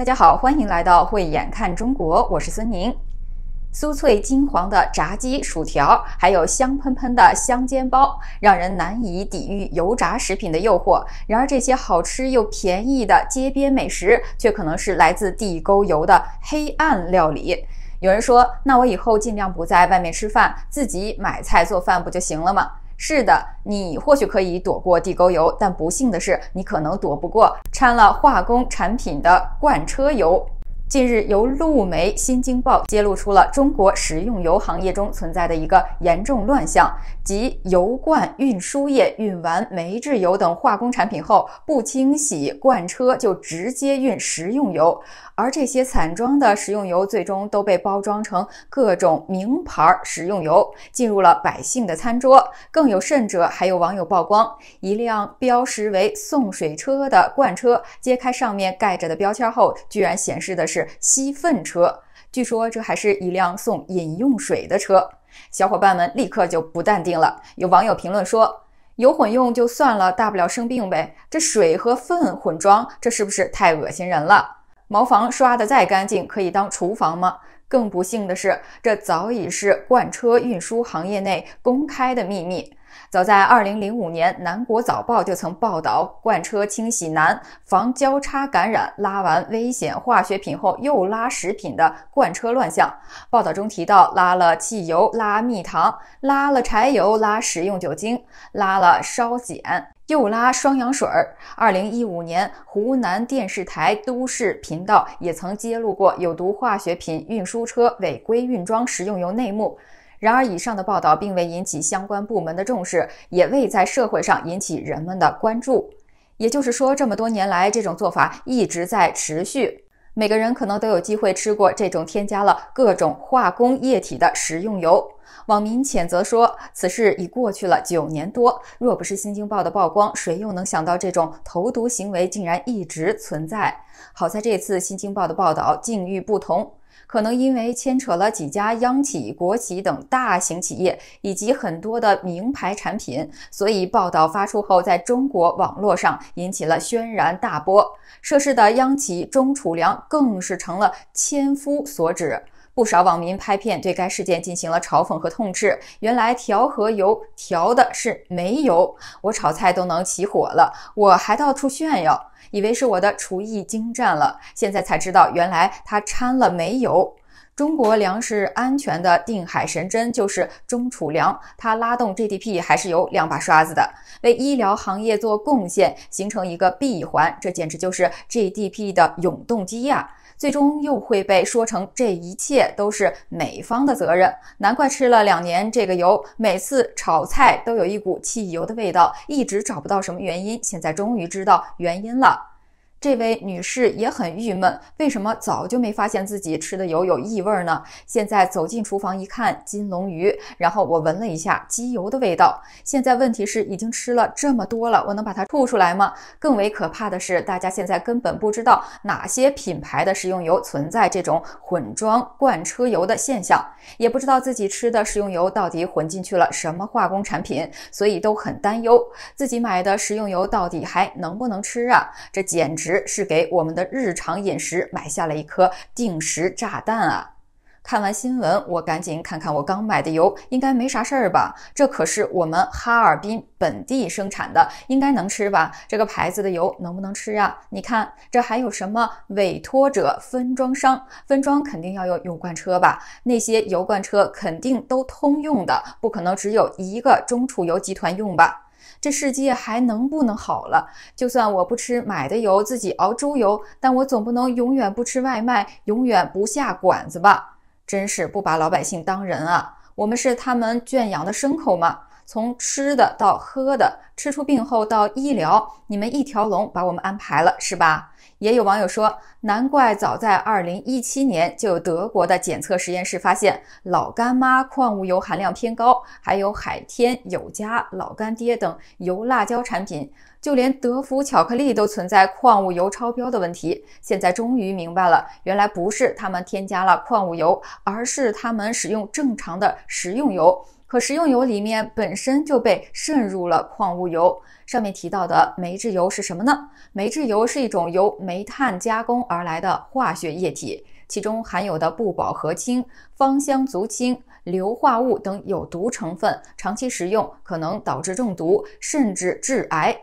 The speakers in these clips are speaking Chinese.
大家好，欢迎来到慧眼看中国，我是孙宁。酥脆金黄的炸鸡、薯条，还有香喷喷的香煎包，让人难以抵御油炸食品的诱惑。然而，这些好吃又便宜的街边美食，却可能是来自地沟油的黑暗料理。有人说，那我以后尽量不在外面吃饭，自己买菜做饭不就行了吗？是的，你或许可以躲过地沟油，但不幸的是，你可能躲不过掺了化工产品的罐车油。近日，由路媒《新京报》揭露出了中国食用油行业中存在的一个严重乱象：即油罐运输业运完煤制油等化工产品后，不清洗罐车就直接运食用油，而这些散装的食用油最终都被包装成各种名牌食用油，进入了百姓的餐桌。更有甚者，还有网友曝光一辆标识为送水车的罐车，揭开上面盖着的标签后，居然显示的是。吸粪车，据说这还是一辆送饮用水的车，小伙伴们立刻就不淡定了。有网友评论说：“有混用就算了，大不了生病呗。这水和粪混装，这是不是太恶心人了？茅房刷的再干净，可以当厨房吗？”更不幸的是，这早已是罐车运输行业内公开的秘密。早在二零零五年，《南国早报》就曾报道罐车清洗难、防交叉感染，拉完危险化学品后又拉食品的罐车乱象。报道中提到，拉了汽油、拉蜜糖、拉了柴油、拉食用酒精、拉了烧碱，又拉双氧水。二零一五年，湖南电视台都市频道也曾揭露过有毒化学品运输车违规运装食用油内幕。然而，以上的报道并未引起相关部门的重视，也未在社会上引起人们的关注。也就是说，这么多年来，这种做法一直在持续。每个人可能都有机会吃过这种添加了各种化工液体的食用油。网民谴责说：“此事已过去了九年多，若不是新京报的曝光，谁又能想到这种投毒行为竟然一直存在？”好在这次新京报的报道境遇不同。可能因为牵扯了几家央企、国企等大型企业，以及很多的名牌产品，所以报道发出后，在中国网络上引起了轩然大波。涉事的央企中储粮更是成了千夫所指。不少网民拍片对该事件进行了嘲讽和痛斥：“原来调和油调的是煤油，我炒菜都能起火了，我还到处炫耀。”以为是我的厨艺精湛了，现在才知道原来他掺了煤油。中国粮食安全的定海神针就是中储粮，它拉动 GDP 还是有两把刷子的，为医疗行业做贡献，形成一个闭环，这简直就是 GDP 的永动机呀！最终又会被说成这一切都是美方的责任，难怪吃了两年这个油，每次炒菜都有一股汽油的味道，一直找不到什么原因，现在终于知道原因了。这位女士也很郁闷，为什么早就没发现自己吃的油有异味呢？现在走进厨房一看，金龙鱼，然后我闻了一下机油的味道。现在问题是，已经吃了这么多了，我能把它吐出来吗？更为可怕的是，大家现在根本不知道哪些品牌的食用油存在这种混装罐车油的现象，也不知道自己吃的食用油到底混进去了什么化工产品，所以都很担忧自己买的食用油到底还能不能吃啊？这简直……是给我们的日常饮食埋下了一颗定时炸弹啊！看完新闻，我赶紧看看我刚买的油，应该没啥事儿吧？这可是我们哈尔滨本地生产的，应该能吃吧？这个牌子的油能不能吃呀？你看，这还有什么委托者、分装商？分装肯定要用油罐车吧？那些油罐车肯定都通用的，不可能只有一个中储油集团用吧？这世界还能不能好了？就算我不吃买的油，自己熬猪油，但我总不能永远不吃外卖，永远不下馆子吧？真是不把老百姓当人啊！我们是他们圈养的牲口吗？从吃的到喝的，吃出病后到医疗，你们一条龙把我们安排了，是吧？也有网友说，难怪早在二零一七年，就有德国的检测实验室发现老干妈矿物油含量偏高，还有海天、友家、老干爹等油辣椒产品，就连德芙巧克力都存在矿物油超标的问题。现在终于明白了，原来不是他们添加了矿物油，而是他们使用正常的食用油。可食用油里面本身就被渗入了矿物油。上面提到的煤制油是什么呢？煤制油是一种由煤炭加工而来的化学液体，其中含有的不饱和氢、芳香族氢、硫化物等有毒成分，长期食用可能导致中毒，甚至致癌。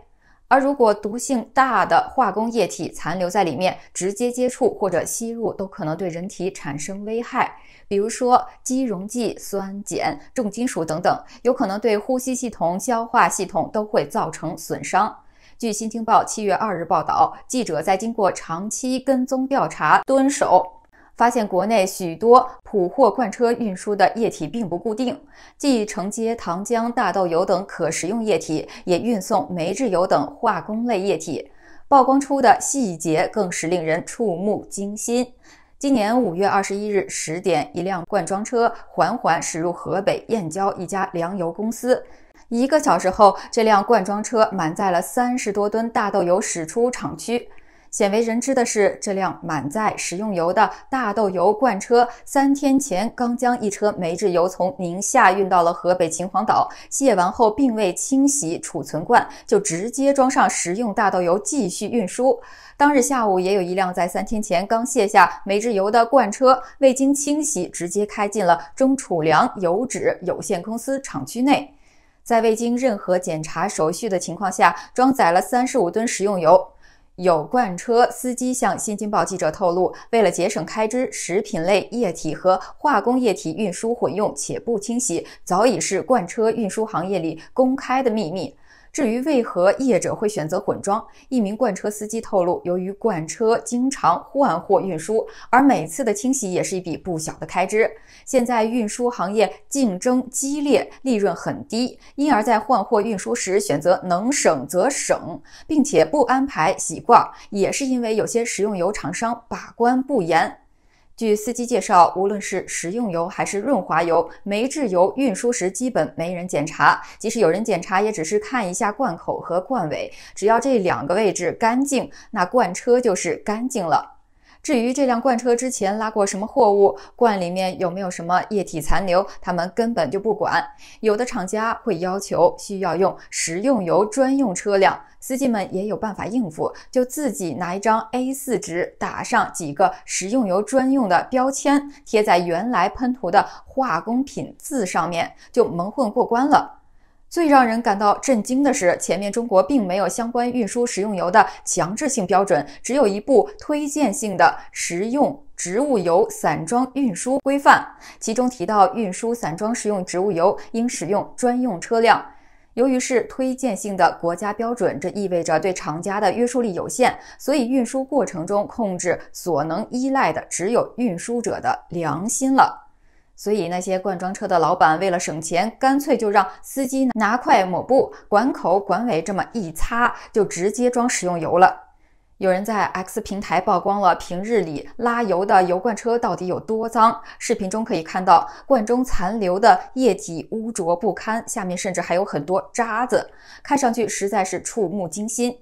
而如果毒性大的化工液体残留在里面，直接接触或者吸入都可能对人体产生危害。比如说，基溶剂、酸碱、重金属等等，有可能对呼吸系统、消化系统都会造成损伤。据《新京报》七月二日报道，记者在经过长期跟踪调查、蹲守。发现国内许多普货罐车运输的液体并不固定，既承接糖浆、大豆油等可食用液体，也运送煤制油等化工类液体。曝光出的细节更是令人触目惊心。今年五月二十一日十点，一辆罐装车缓缓驶入河北燕郊一家粮油公司，一个小时后，这辆罐装车满载了三十多吨大豆油驶出厂区。鲜为人知的是，这辆满载食用油的大豆油罐车，三天前刚将一车煤制油从宁夏运到了河北秦皇岛，卸完后并未清洗储存罐，就直接装上食用大豆油继续运输。当日下午，也有一辆在三天前刚卸下煤制油的罐车，未经清洗，直接开进了中储粮油脂有限公司厂区内，在未经任何检查手续的情况下，装载了三十五吨食用油。有罐车司机向新京报记者透露，为了节省开支，食品类液体和化工液体运输混用且不清洗，早已是罐车运输行业里公开的秘密。至于为何业者会选择混装，一名罐车司机透露，由于罐车经常换货运输，而每次的清洗也是一笔不小的开支。现在运输行业竞争激烈，利润很低，因而在换货运输时选择能省则省，并且不安排洗罐，也是因为有些食用油厂商把关不严。据司机介绍，无论是食用油还是润滑油、煤制油，运输时基本没人检查。即使有人检查，也只是看一下罐口和罐尾，只要这两个位置干净，那罐车就是干净了。至于这辆罐车之前拉过什么货物，罐里面有没有什么液体残留，他们根本就不管。有的厂家会要求需要用食用油专用车辆，司机们也有办法应付，就自己拿一张 A4 纸打上几个食用油专用的标签，贴在原来喷涂的化工品字上面，就蒙混过关了。最让人感到震惊的是，前面中国并没有相关运输食用油的强制性标准，只有一部推荐性的《食用植物油散装运输规范》，其中提到运输散装食用植物油应使用专用车辆。由于是推荐性的国家标准，这意味着对厂家的约束力有限，所以运输过程中控制所能依赖的只有运输者的良心了。所以那些罐装车的老板为了省钱，干脆就让司机拿块抹布，管口管尾这么一擦，就直接装食用油了。有人在 X 平台曝光了平日里拉油的油罐车到底有多脏，视频中可以看到罐中残留的液体污浊不堪，下面甚至还有很多渣子，看上去实在是触目惊心。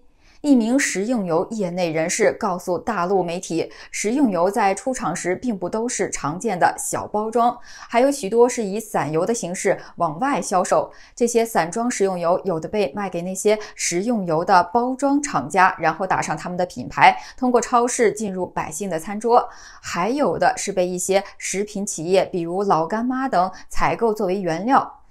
一名食用油业内人士告诉大陆媒体，食用油在出厂时并不都是常见的小包装，还有许多是以散油的形式往外销售。这些散装食用油有的被卖给那些食用油的包装厂家，然后打上他们的品牌，通过超市进入百姓的餐桌；还有的是被一些食品企业，比如老干妈等采购作为原料。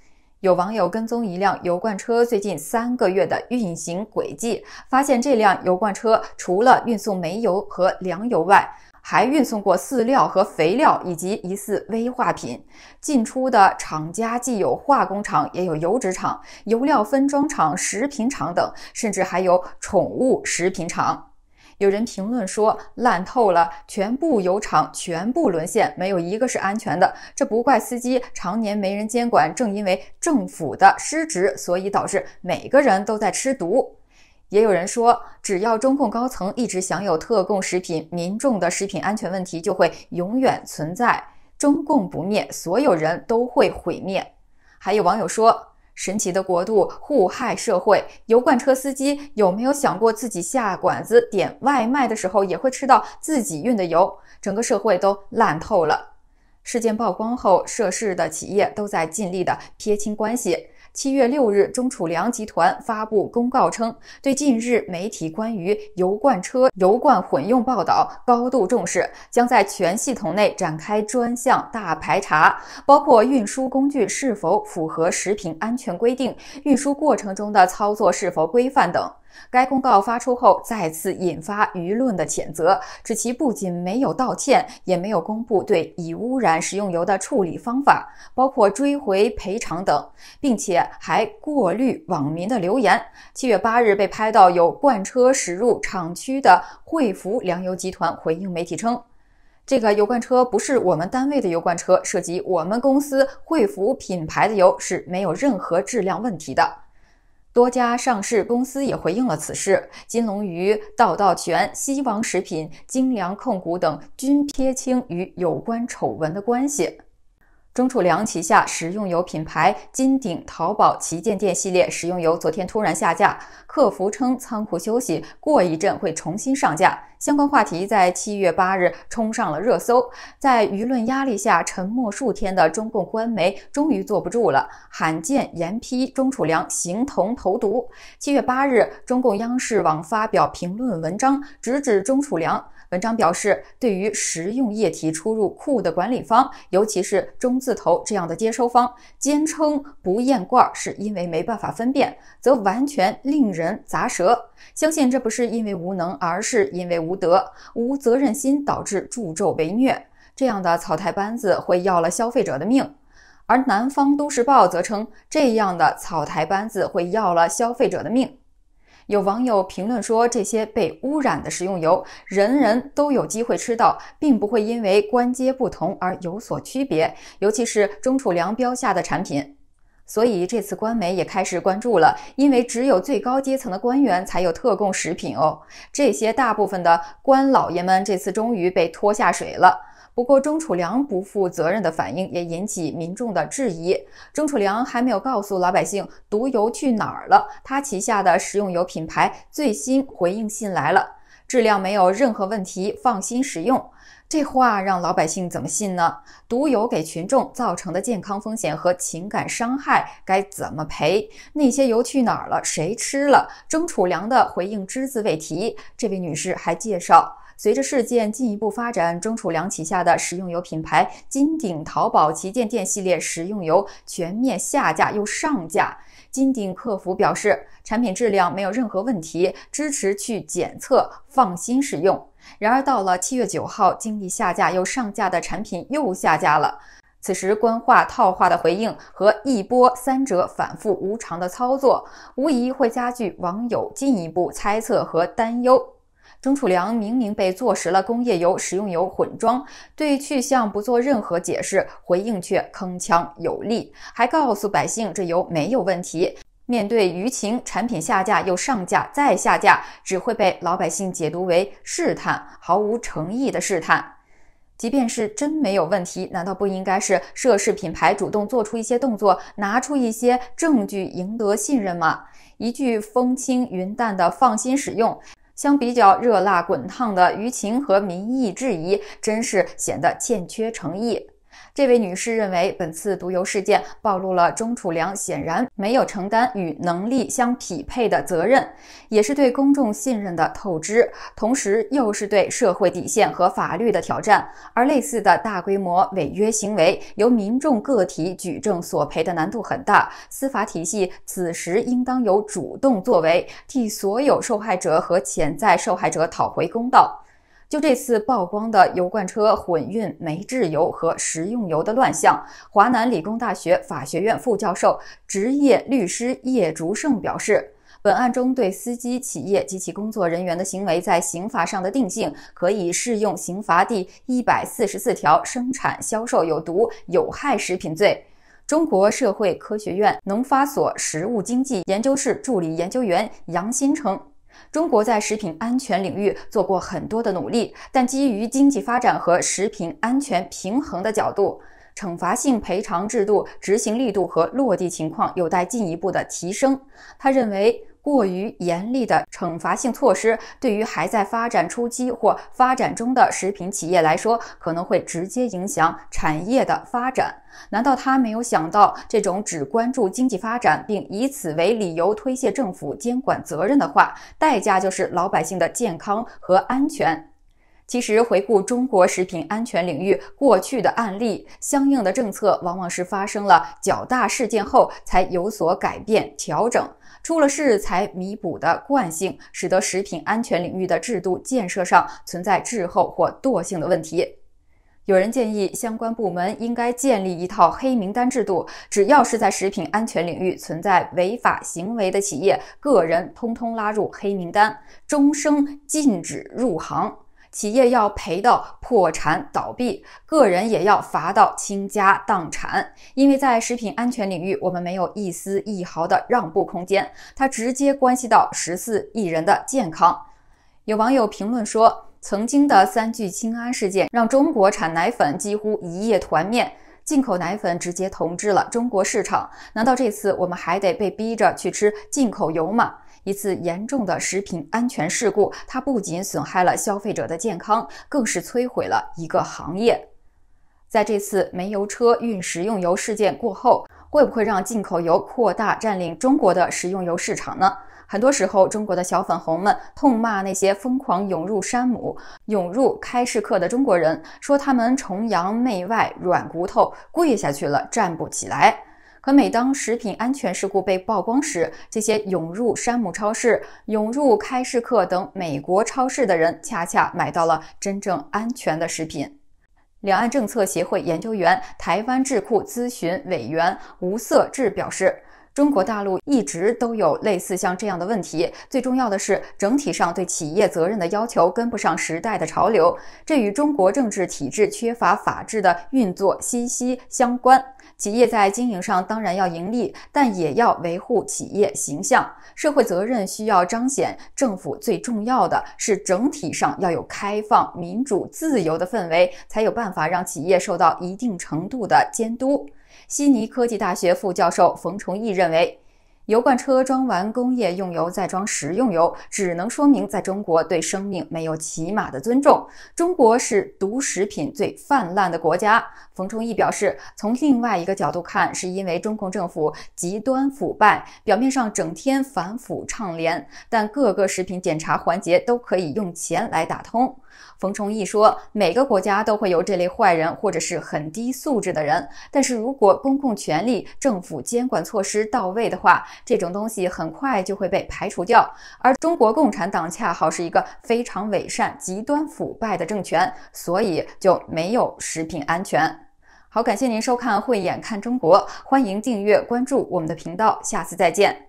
有网友跟踪一辆油罐车最近三个月的运行轨迹，发现这辆油罐车除了运送煤油和粮油外，还运送过饲料和肥料，以及疑似危化品。进出的厂家既有化工厂，也有油脂厂、油料分装厂、食品厂等，甚至还有宠物食品厂。有人评论说：“烂透了，全部油厂全部沦陷，没有一个是安全的。这不怪司机，常年没人监管，正因为政府的失职，所以导致每个人都在吃毒。”也有人说：“只要中共高层一直享有特供食品，民众的食品安全问题就会永远存在。中共不灭，所有人都会毁灭。”还有网友说。神奇的国度，互害社会。油罐车司机有没有想过，自己下馆子点外卖的时候，也会吃到自己运的油？整个社会都烂透了。事件曝光后，涉事的企业都在尽力的撇清关系。七月六日，中储粮集团发布公告称，对近日媒体关于油罐车油罐混用报道高度重视，将在全系统内展开专项大排查，包括运输工具是否符合食品安全规定、运输过程中的操作是否规范等。该公告发出后，再次引发舆论的谴责，指其不仅没有道歉，也没有公布对已污染食用油的处理方法，包括追回赔偿等，并且还过滤网民的留言。七月八日被拍到有罐车驶入厂区的汇福粮油集团回应媒体称：“这个油罐车不是我们单位的油罐车，涉及我们公司汇福品牌的油是没有任何质量问题的。”多家上市公司也回应了此事，金龙鱼、道道全、西王食品、精粮控股等均撇清与有关丑闻的关系。中储粮旗下食用油品牌金鼎淘宝旗舰店系列食用油昨天突然下架，客服称仓库休息，过一阵会重新上架。相关话题在七月八日冲上了热搜，在舆论压力下沉默数天的中共官媒终于坐不住了，罕见严批中储粮，形同投毒。七月八日，中共央视网发表评论文章，直指中储粮。文章表示，对于食用液体出入库的管理方，尤其是中字头这样的接收方，坚称不验罐是因为没办法分辨，则完全令人砸舌。相信这不是因为无能，而是因为无德、无责任心，导致助纣为虐。这样的草台班子会要了消费者的命。而南方都市报则称，这样的草台班子会要了消费者的命。有网友评论说，这些被污染的食用油人人都有机会吃到，并不会因为官阶不同而有所区别，尤其是中储粮标下的产品。所以这次官媒也开始关注了，因为只有最高阶层的官员才有特供食品哦。这些大部分的官老爷们这次终于被拖下水了。不过，钟楚良不负责任的反应也引起民众的质疑。钟楚良还没有告诉老百姓毒油去哪儿了，他旗下的食用油品牌最新回应信来了，质量没有任何问题，放心食用。这话让老百姓怎么信呢？毒油给群众造成的健康风险和情感伤害该怎么赔？那些油去哪儿了？谁吃了？钟楚良的回应只字未提。这位女士还介绍。随着事件进一步发展，中储粮旗下的食用油品牌金鼎淘宝旗舰店系列食用油全面下架又上架。金鼎客服表示，产品质量没有任何问题，支持去检测，放心使用。然而，到了七月九号，经历下架又上架的产品又下架了。此时，官话套话的回应和一波三折、反复无常的操作，无疑会加剧网友进一步猜测和担忧。中储粮明明被坐实了工业油、食用油混装，对去向不做任何解释，回应却铿锵有力，还告诉百姓这油没有问题。面对舆情，产品下架又上架再下架，只会被老百姓解读为试探，毫无诚意的试探。即便是真没有问题，难道不应该是涉事品牌主动做出一些动作，拿出一些证据赢得信任吗？一句风轻云淡的“放心使用”。相比较热辣滚烫的舆情和民意质疑，真是显得欠缺诚意。这位女士认为，本次毒油事件暴露了中储粮显然没有承担与能力相匹配的责任，也是对公众信任的透支，同时又是对社会底线和法律的挑战。而类似的大规模违约行为，由民众个体举证索赔的难度很大，司法体系此时应当有主动作为，替所有受害者和潜在受害者讨回公道。就这次曝光的油罐车混运煤制油和食用油的乱象，华南理工大学法学院副教授、执业律师叶竹胜表示，本案中对司机、企业及其工作人员的行为在刑法上的定性，可以适用刑法第一百四十四条生产、销售有毒、有害食品罪。中国社会科学院农发所食物经济研究室助理研究员杨新称。中国在食品安全领域做过很多的努力，但基于经济发展和食品安全平衡的角度，惩罚性赔偿制度执行力度和落地情况有待进一步的提升。他认为。过于严厉的惩罚性措施，对于还在发展初期或发展中的食品企业来说，可能会直接影响产业的发展。难道他没有想到，这种只关注经济发展，并以此为理由推卸政府监管责任的话，代价就是老百姓的健康和安全？其实，回顾中国食品安全领域过去的案例，相应的政策往往是发生了较大事件后才有所改变、调整。出了事才弥补的惯性，使得食品安全领域的制度建设上存在滞后或惰性的问题。有人建议，相关部门应该建立一套黑名单制度，只要是在食品安全领域存在违法行为的企业、个人，通通拉入黑名单，终生禁止入行。企业要赔到破产倒闭，个人也要罚到倾家荡产。因为在食品安全领域，我们没有一丝一毫的让步空间，它直接关系到十四亿人的健康。有网友评论说：“曾经的三聚氰胺事件让中国产奶粉几乎一夜团灭，进口奶粉直接统治了中国市场。难道这次我们还得被逼着去吃进口油吗？”一次严重的食品安全事故，它不仅损害了消费者的健康，更是摧毁了一个行业。在这次煤油车运食用油事件过后，会不会让进口油扩大占领中国的食用油市场呢？很多时候，中国的小粉红们痛骂那些疯狂涌入山姆、涌入开市客的中国人，说他们崇洋媚外、软骨头，跪下去了站不起来。可每当食品安全事故被曝光时，这些涌入山姆超市、涌入开市客等美国超市的人，恰恰买到了真正安全的食品。两岸政策协会研究员、台湾智库咨询委员吴色志表示：“中国大陆一直都有类似像这样的问题，最重要的是整体上对企业责任的要求跟不上时代的潮流，这与中国政治体制缺乏法治的运作息息相关。”企业在经营上当然要盈利，但也要维护企业形象，社会责任需要彰显。政府最重要的是整体上要有开放、民主、自由的氛围，才有办法让企业受到一定程度的监督。悉尼科技大学副教授冯崇义认为。油罐车装完工业用油再装食用油，只能说明在中国对生命没有起码的尊重。中国是毒食品最泛滥的国家。冯崇义表示，从另外一个角度看，是因为中共政府极端腐败，表面上整天反腐倡廉，但各个食品检查环节都可以用钱来打通。冯崇义说：“每个国家都会有这类坏人或者是很低素质的人，但是如果公共权力、政府监管措施到位的话，这种东西很快就会被排除掉。而中国共产党恰好是一个非常伪善、极端腐败的政权，所以就没有食品安全。”好，感谢您收看《慧眼看中国》，欢迎订阅关注我们的频道，下次再见。